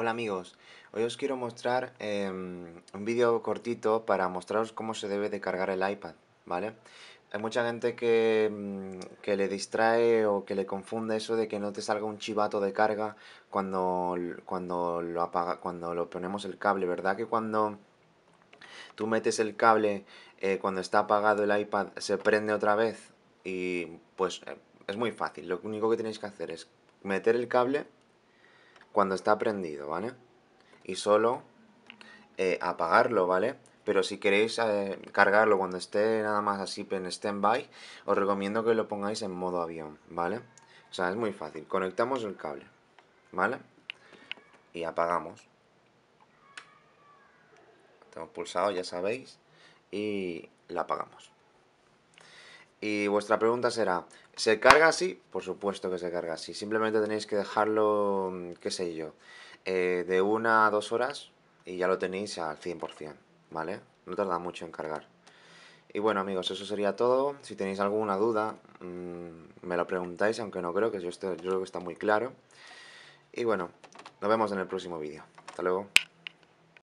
Hola amigos, hoy os quiero mostrar em, un vídeo cortito para mostraros cómo se debe de cargar el iPad, ¿vale? Hay mucha gente que, mm, que, le distrae o que le confunde eso de que no te salga un chivato de carga cuando, cuando, lo, apaga, cuando lo ponemos el cable, ¿verdad? Que cuando tú metes el cable, eh, cuando está apagado el iPad se prende otra vez y pues eh, es muy fácil, lo único que tenéis que hacer es meter el cable cuando está prendido, ¿vale? Y solo eh, apagarlo, ¿vale? Pero si queréis eh, cargarlo cuando esté nada más así en stand-by, os recomiendo que lo pongáis en modo avión, ¿vale? O sea, es muy fácil. Conectamos el cable, ¿vale? Y apagamos. Tenemos pulsado, ya sabéis. Y la apagamos. Y vuestra pregunta será, ¿se carga así? Por supuesto que se carga así. Simplemente tenéis que dejarlo, mm, qué sé yo, eh, de una a dos horas y ya lo tenéis al 100%, ¿vale? No tarda mucho en cargar. Y bueno amigos, eso sería todo. Si tenéis alguna duda, mm, me lo preguntáis, aunque no creo que yo, esté, yo creo que está muy claro. Y bueno, nos vemos en el próximo vídeo. Hasta luego.